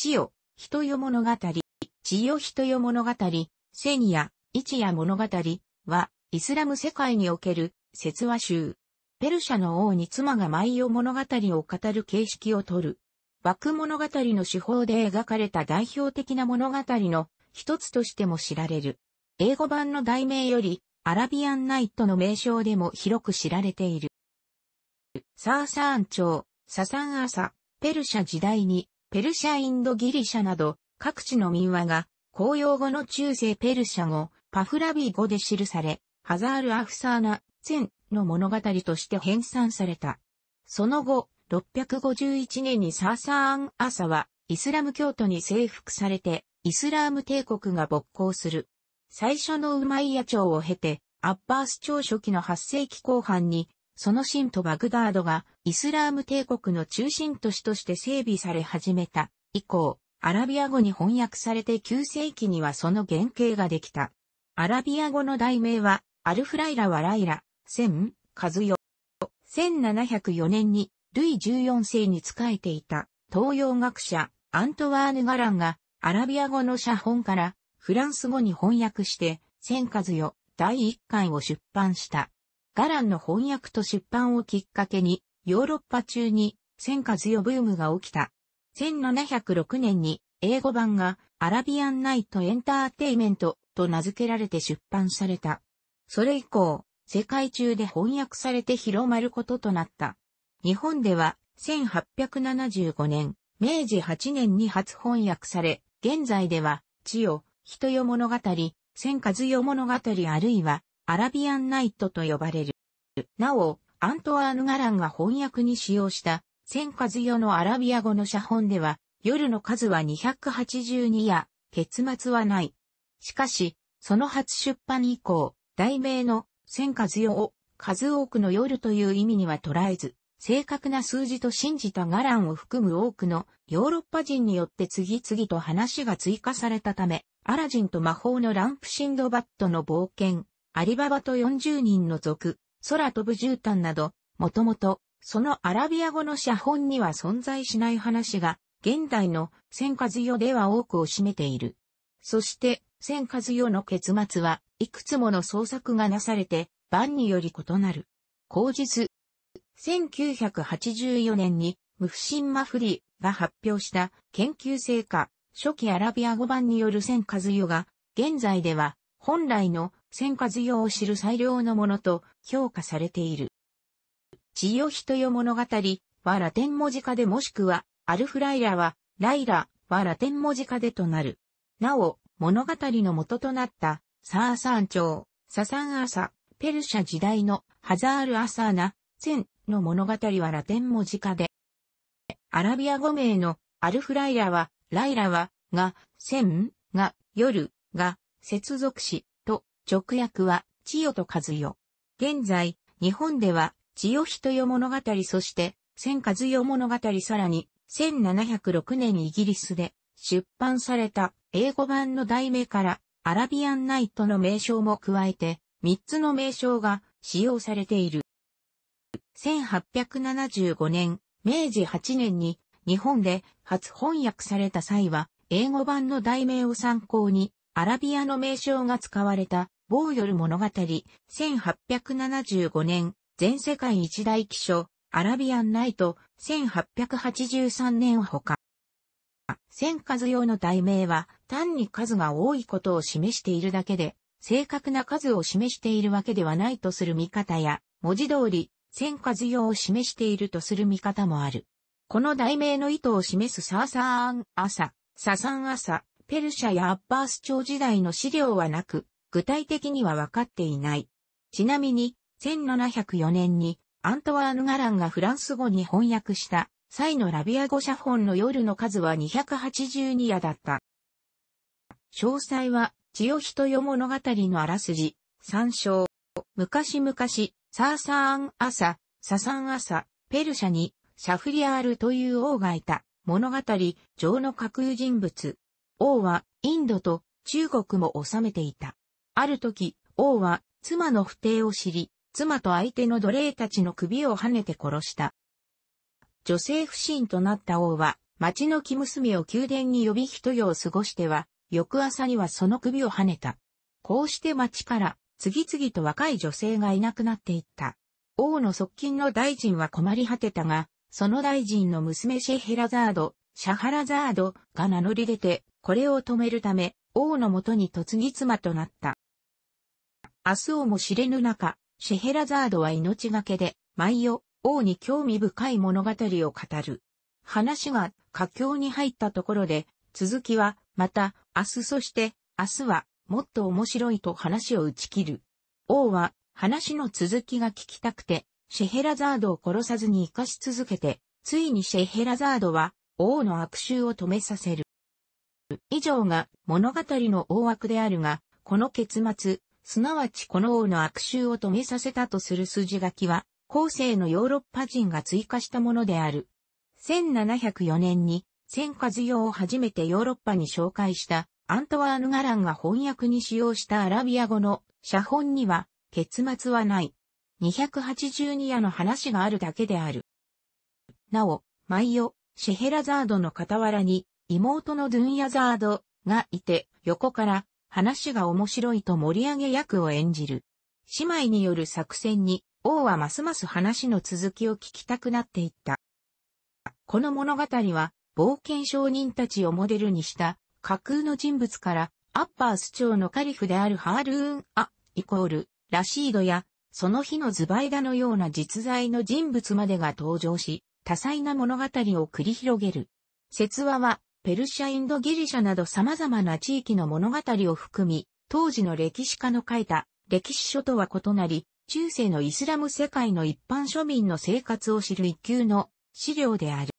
千代、人よ物語、千代人よ物語、セニア、一夜物語は、イスラム世界における、説話集。ペルシャの王に妻が舞よ物語を語る形式をとる。枠物語の手法で描かれた代表的な物語の一つとしても知られる。英語版の題名より、アラビアンナイトの名称でも広く知られている。サーサーン朝、ササン朝、ペルシャ時代にペルシャ・インド・ギリシャなど、各地の民話が、公用語の中世ペルシャ語、パフラビー語で記され、ハザール・アフサーナ、前の物語として編纂された。その後、651年にサーサーアン・アサは、イスラム教徒に征服されて、イスラーム帝国が勃興する。最初のウマイヤ朝を経て、アッバース朝初期の8世紀後半にその新徒バグダードがイスラーム帝国の中心都市として整備され始めた以降、アラビア語に翻訳されて9世紀にはその原型ができた。アラビア語の題名は、アルフライラワライラ、セン、カズヨ。1704年に、ルイ14世に仕えていた、東洋学者、アントワーヌ・ガランが、アラビア語の写本から、フランス語に翻訳して、センカズヨ、第1巻を出版した。ガランの翻訳と出版をきっかけに、ヨーロッパ中に、千和強ブームが起きた。1706年に、英語版が、アラビアンナイトエンターテイメントと名付けられて出版された。それ以降、世界中で翻訳されて広まることとなった。日本では、1875年、明治8年に初翻訳され、現在では、地を人よ物語、千和代物語あるいは、アラビアンナイトと呼ばれる。なお、アントワーヌ・ガランが翻訳に使用した、千数世のアラビア語の写本では、夜の数は282や、結末はない。しかし、その初出版以降、題名の千数世を数多くの夜という意味には捉えず、正確な数字と信じたガランを含む多くのヨーロッパ人によって次々と話が追加されたため、アラジンと魔法のランプシンドバッドの冒険アリババと40人の族、空飛ぶ絨毯など、もともと、そのアラビア語の写本には存在しない話が、現代の千和代では多くを占めている。そして、千和代の結末はいくつもの創作がなされて、版により異なる。後日、1984年にムフシン・マフリが発表した研究成果初期アラビア語版による千和代が、現在では本来の戦火図用を知る最良のものと評価されている。千代人よ物語はラテン文字化でもしくはアルフライラはライラはラテン文字化でとなる。なお、物語の元となったサーサーン朝、ササンアサ、ペルシャ時代のハザールアサーナ、センの物語はラテン文字化で、アラビア語名のアルフライラは、ライラは、が、センが、夜、が、接続し、直訳は、千代と和代。現在、日本では、千代人代物語そして、千和代物語さらに、1706年イギリスで出版された英語版の題名からアラビアンナイトの名称も加えて3つの名称が使用されている。1875年、明治8年に日本で初翻訳された際は英語版の題名を参考にアラビアの名称が使われた某よる物語、1875年、全世界一大記書、アラビアンナイト、1883年ほか。千数用の題名は、単に数が多いことを示しているだけで、正確な数を示しているわけではないとする見方や、文字通り、千数用を示しているとする見方もある。この題名の意図を示すサーサーン朝、ササン朝、ペルシャやアッバース朝時代の資料はなく、具体的には分かっていない。ちなみに、1704年にアントワーヌ・ガランがフランス語に翻訳した際のラビア語写本の夜の数は282夜だった。詳細は、千代人よ物語のあらすじ、参照。昔々、サーサーン朝、ササン朝、ペルシャに、シャフリアールという王がいた、物語、上の架空人物。王は、インドと中国も治めていた。ある時、王は妻の不定を知り、妻と相手の奴隷たちの首をはねて殺した。女性不信となった王は、町の木娘を宮殿に呼び一夜を過ごしては、翌朝にはその首をはねた。こうして町から次々と若い女性がいなくなっていった。王の側近の大臣は困り果てたが、その大臣の娘シェヘラザード、シャハラザードが名乗り出て、これを止めるため、王のもとに嫁ぎ妻となった。明日をも知れぬ中、シェヘラザードは命がけで、毎夜、王に興味深い物語を語る。話が佳境に入ったところで、続きは、また、明日そして、明日は、もっと面白いと話を打ち切る。王は、話の続きが聞きたくて、シェヘラザードを殺さずに生かし続けて、ついにシェヘラザードは、王の悪臭を止めさせる。以上が物語の大枠であるが、この結末、すなわちこの王の悪臭を止めさせたとする筋書きは、後世のヨーロッパ人が追加したものである。1704年に、千和用を初めてヨーロッパに紹介したアントワーヌ・ガランが翻訳に使用したアラビア語の写本には結末はない。282夜の話があるだけである。なお、毎夜、シェヘラザードの傍らに妹のドゥンヤザードがいて横から話が面白いと盛り上げ役を演じる。姉妹による作戦に、王はますます話の続きを聞きたくなっていった。この物語は、冒険商人たちをモデルにした架空の人物から、アッパース朝のカリフであるハールーン・ア、イコール、ラシードや、その日のズバイダのような実在の人物までが登場し、多彩な物語を繰り広げる。説話は、ペルシャインドギリシャなど様々な地域の物語を含み、当時の歴史家の書いた歴史書とは異なり、中世のイスラム世界の一般庶民の生活を知る一級の資料である。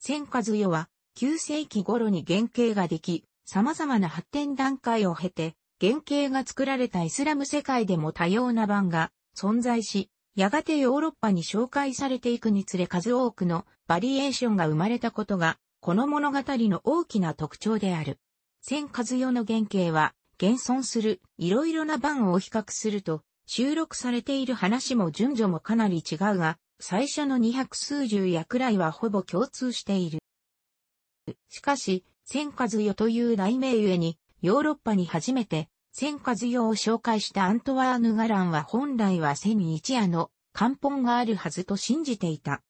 戦和世は9世紀頃に原型ができ、様々な発展段階を経て、原型が作られたイスラム世界でも多様な版が存在し、やがてヨーロッパに紹介されていくにつれ数多くのバリエーションが生まれたことがこの物語の大きな特徴である。千和世の原型は、現存するいろいろな版を比較すると、収録されている話も順序もかなり違うが、最初の二百数十役くらいはほぼ共通している。しかし、千和世という題名ゆえに、ヨーロッパに初めて、千和世を紹介したアントワーヌ・ガランは本来は千一夜の、漢本があるはずと信じていた。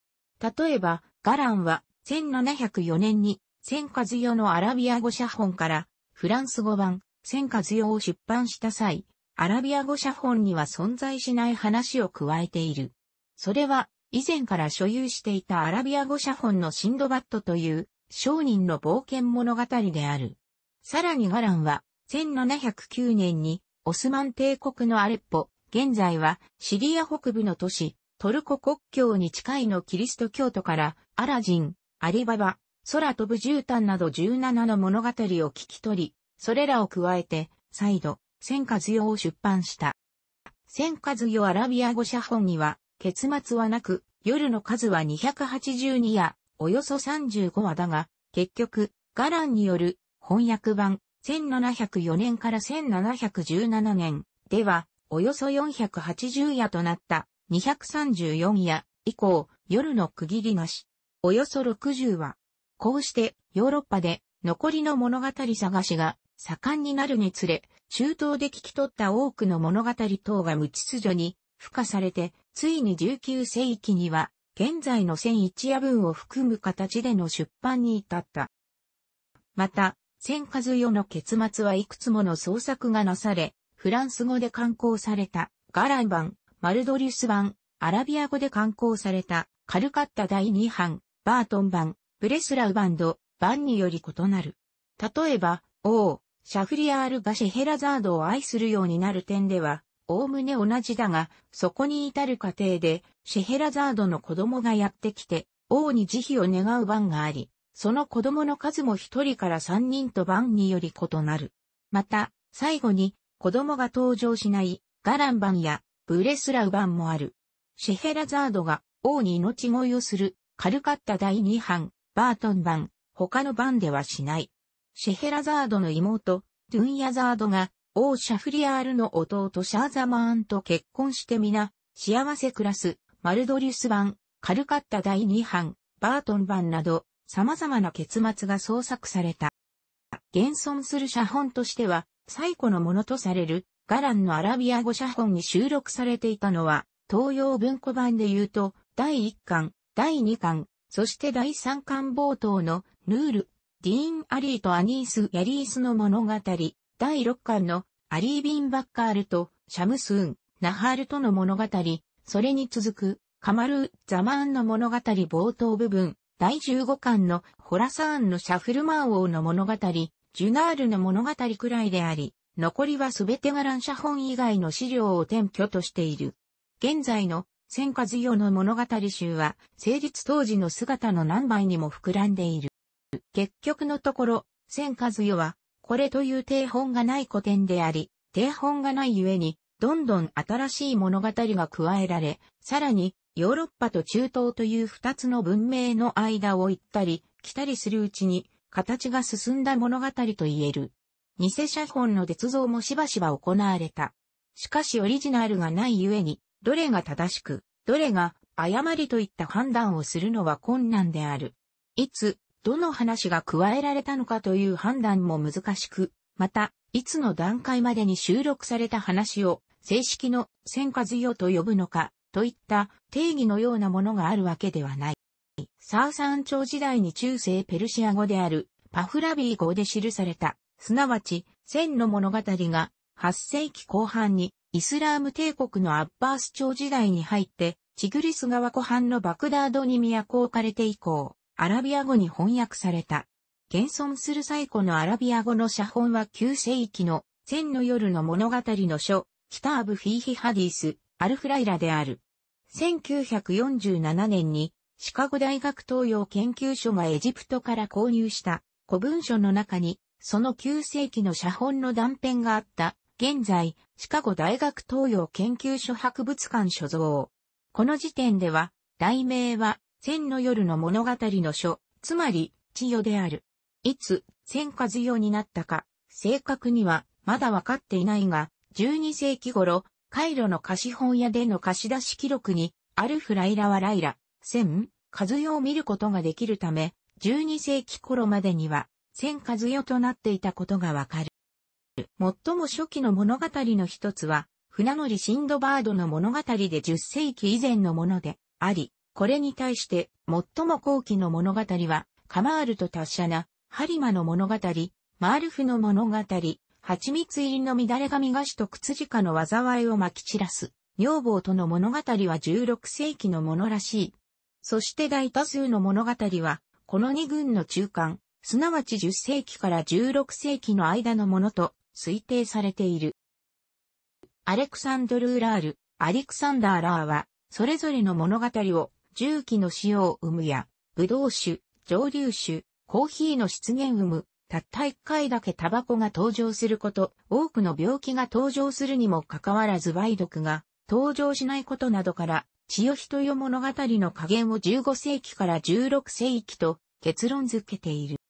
例えば、ガランは、1704年に、千和代のアラビア語写本から、フランス語版、千和代を出版した際、アラビア語写本には存在しない話を加えている。それは、以前から所有していたアラビア語写本のシンドバットという、商人の冒険物語である。さらにガランは、1709年に、オスマン帝国のアレッポ、現在はシリア北部の都市、トルコ国境に近いのキリスト教徒から、アラジン、アリババ、空飛ぶ絨毯など17の物語を聞き取り、それらを加えて、再度、千和代を出版した。千和代アラビア語写本には、結末はなく、夜の数は282や、およそ35話だが、結局、ガランによる翻訳版1704年から1717年では、およそ480夜となった234夜以降、夜の区切りなし。およそ60話。こうしてヨーロッパで残りの物語探しが盛んになるにつれ、中東で聞き取った多くの物語等が無秩序に付加されて、ついに19世紀には、現在の1001夜分を含む形での出版に至った。また、千和世の結末はいくつもの創作がなされ、フランス語で刊行された、ガラン版、マルドリュス版、アラビア語で刊行された、カルカッタ第2版、バートン版、ブレスラウバンド、版により異なる。例えば、王、シャフリアールがシェヘラザードを愛するようになる点では、おおむね同じだが、そこに至る過程で、シェヘラザードの子供がやってきて、王に慈悲を願う番があり、その子供の数も一人から三人と番により異なる。また、最後に、子供が登場しない、ガラン版や、ブレスラウ版もある。シェヘラザードが王に命乞いをする軽かった第2版、バートン版、他の版ではしない。シェヘラザードの妹、トゥンヤザードが、王シャフリヤールの弟シャーザマーンと結婚して皆、幸せ暮らす、マルドリュス版、カルカッタ第2版、バートン版など、様々な結末が創作された。現存する写本としては、最古のものとされる、ガランのアラビア語写本に収録されていたのは、東洋文庫版で言うと、第1巻、第2巻、そして第3巻冒頭のヌール、ディーン・アリーとアニース・ヤリースの物語、第6巻のアリー・ビン・バッカールとシャムスーン、ナハールとの物語、それに続くカマルー・ザマーンの物語冒頭部分、第15巻のホラサーンのシャフルマン王の物語、ジュナールの物語くらいであり、残りはすべてが乱射本以外の資料を転居としている。現在の千和代の物語集は、成立当時の姿の何倍にも膨らんでいる。結局のところ、千和代は、これという定本がない古典であり、定本がないゆえに、どんどん新しい物語が加えられ、さらに、ヨーロッパと中東という二つの文明の間を行ったり、来たりするうちに、形が進んだ物語と言える。偽写本の捏造もしばしば行われた。しかしオリジナルがないゆえに、どれが正しく、どれが誤りといった判断をするのは困難である。いつ、どの話が加えられたのかという判断も難しく、また、いつの段階までに収録された話を正式の戦火図用と呼ぶのか、といった定義のようなものがあるわけではない。サーサン朝時代に中世ペルシア語であるパフラビー語で記された、すなわち、千の物語が8世紀後半にイスラーム帝国のアッバース朝時代に入って、チグリス川湖畔のバクダードに都を置かれて以降、アラビア語に翻訳された。現存する最古のアラビア語の写本は9世紀の千の夜の物語の書、キターブ・フィーヒ・ハディス、アルフライラである。1947年にシカゴ大学東洋研究所がエジプトから購入した古文書の中に、その9世紀の写本の断片があった現在、シカゴ大学東洋研究所博物館所蔵。この時点では、題名は、千の夜の物語の書、つまり、千代である。いつ、千和代になったか、正確には、まだわかっていないが、12世紀頃、カイロの貸本屋での貸し出し記録に、アルフライラはライラ、千、和代を見ることができるため、12世紀頃までには、千和代となっていたことがわかる。最も初期の物語の一つは、船乗りシンドバードの物語で10世紀以前のものであり、これに対して最も後期の物語は、カマールと達者な、ハリマの物語、マールフの物語、蜂蜜入りの乱れ髪菓子と靴鹿の災いをまき散らす、女房との物語は16世紀のものらしい。そして大多数の物語は、この2軍の中間、すなわち10世紀から16世紀の間のものと推定されている。アレクサンドル・ラール、アレクサンダー・ラーは、それぞれの物語を、重機の使用を生むや、ブドウ酒、蒸留酒、コーヒーの出現生む、たった一回だけタバコが登場すること、多くの病気が登場するにもかかわらず梅毒が登場しないことなどから、千代人よ物語の加減を15世紀から16世紀と結論づけている。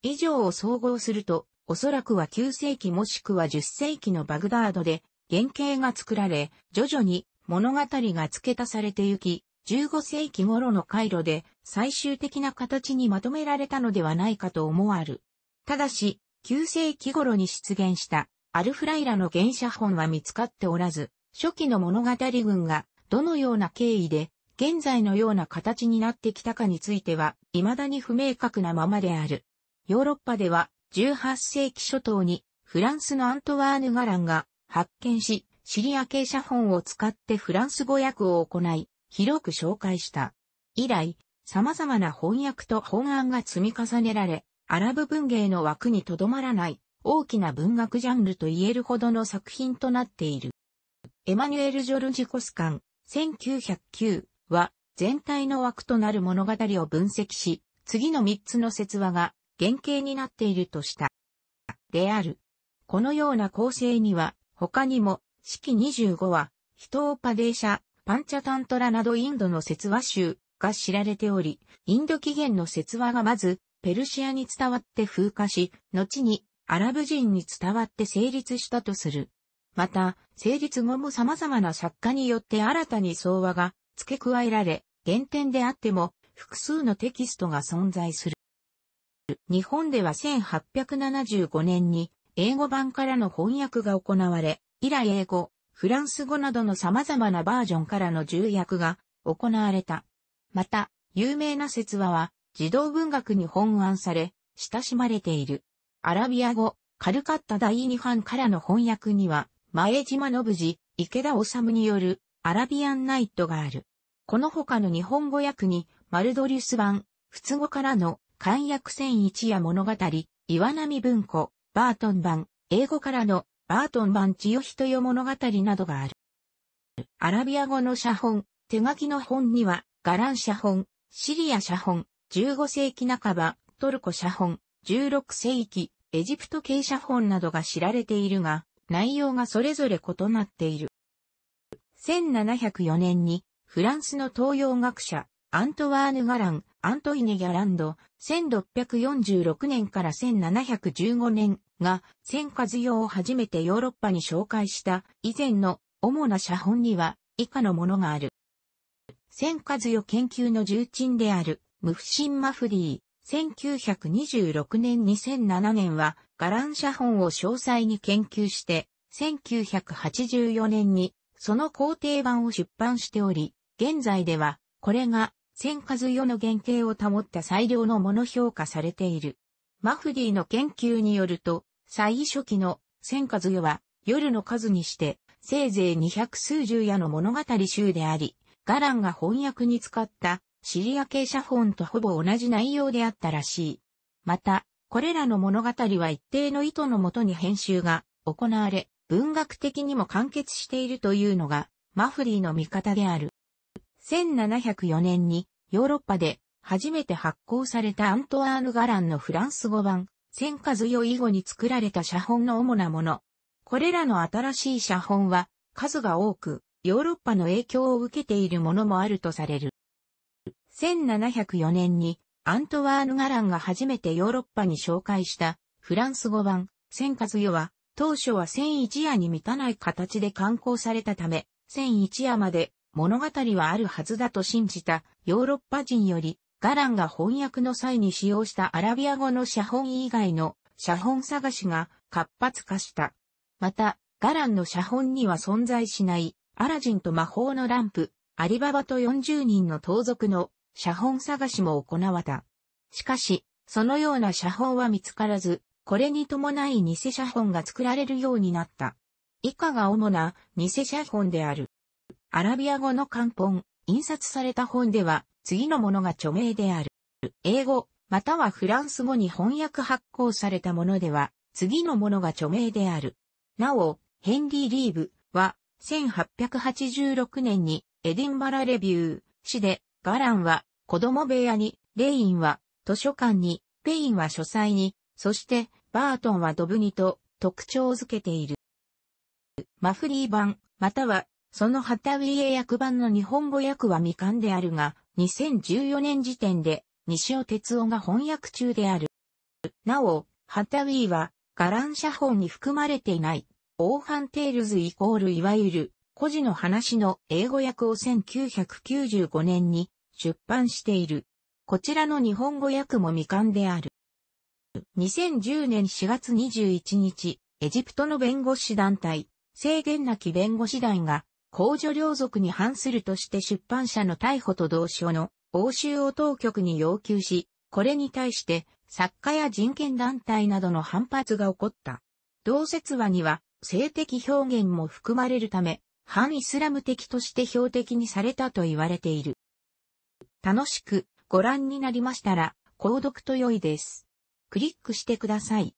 以上を総合すると、おそらくは9世紀もしくは10世紀のバグダードで原型が作られ、徐々に物語が付け足されてゆき、15世紀頃の回路で最終的な形にまとめられたのではないかと思わる。ただし、9世紀頃に出現したアルフライラの原写本は見つかっておらず、初期の物語群がどのような経緯で現在のような形になってきたかについては未だに不明確なままである。ヨーロッパでは18世紀初頭にフランスのアントワーヌ・ガランが発見し、シリア系写本を使ってフランス語訳を行い、広く紹介した。以来、様々な翻訳と本案が積み重ねられ、アラブ文芸の枠にとどまらない大きな文学ジャンルと言えるほどの作品となっている。エマニュエル・ジョルジコスカン、1909は全体の枠となる物語を分析し、次の3つの説話が原型になっているとした。である。このような構成には、他にも、式25は、人をパデーシャ、パンチャタントラなどインドの説話集が知られており、インド起源の説話がまず、ペルシアに伝わって風化し、後にアラブ人に伝わって成立したとする。また、成立後も様々な作家によって新たに相和が付け加えられ、原点であっても複数のテキストが存在する。日本では1875年に英語版からの翻訳が行われ、以来英語、フランス語などの様々なバージョンからの重役が行われた。また、有名な説話は児童文学に本案され、親しまれている。アラビア語、カルカッタ第2版からの翻訳には、前島信二、池田治によるアラビアンナイトがある。この他の日本語訳に、マルドリュス版、仏語からの漢訳戦一夜物語、岩波文庫、バートン版、英語からのバートン版千代人よ物語などがある。アラビア語の写本、手書きの本には、ガラン写本、シリア写本、15世紀半ば、トルコ写本、16世紀、エジプト系写本などが知られているが、内容がそれぞれ異なっている。1704年に、フランスの東洋学者、アントワーヌ・ガラン、アントイネ・ギャランド、1646年から1715年が、戦火図用を初めてヨーロッパに紹介した以前の主な写本には以下のものがある。戦火図用研究の重鎮である、ムフシン・マフディ1926年2007年は、ガラン写本を詳細に研究して、1984年にその工程版を出版しており、現在では、これが千数世の原型を保った最良のもの評価されている。マフディの研究によると、最初期の千数世は夜の数にして、せいぜい二百数十夜の物語集であり、ガランが翻訳に使ったシリア系写本とほぼ同じ内容であったらしい。また、これらの物語は一定の意図のもとに編集が行われ、文学的にも完結しているというのが、マフリーの見方である。1704年にヨーロッパで初めて発行されたアントワーヌ・ガランのフランス語版、千火強以後に作られた写本の主なもの。これらの新しい写本は数が多く、ヨーロッパの影響を受けているものもあるとされる。1704年にアントワーヌ・ガランが初めてヨーロッパに紹介したフランス語版、千火強は当初は1001夜に満たない形で刊行されたため、1001夜まで物語はあるはずだと信じたヨーロッパ人より、ガランが翻訳の際に使用したアラビア語の写本以外の写本探しが活発化した。また、ガランの写本には存在しない、アラジンと魔法のランプ、アリババと40人の盗賊の写本探しも行われた。しかし、そのような写本は見つからず、これに伴い偽写本が作られるようになった。以下が主な偽写本である。アラビア語の漢本、印刷された本では、次のものが著名である。英語、またはフランス語に翻訳発行されたものでは、次のものが著名である。なお、ヘンリー・リーブは、1886年にエディンバラレビュー、市で、ガランは子供部屋に、レインは図書館に、ペインは書斎に、そしてバートンはドブにと特徴づけている。マフリー版、またはその旗エ役版の日本語訳は未完であるが、2014年時点で、西尾哲夫が翻訳中である。なお、旗ィは、ガラン写本に含まれていない、オーハンテールズイコールいわゆる、故事の話の英語訳を1995年に出版している。こちらの日本語訳も未完である。2010年4月21日、エジプトの弁護士団体、制限なき弁護士団が公助領族に反するとして出版社の逮捕と同書の応酬を当局に要求し、これに対して作家や人権団体などの反発が起こった。同説話には性的表現も含まれるため、反イスラム的として標的にされたと言われている。楽しくご覧になりましたら、購読と良いです。クリックしてください。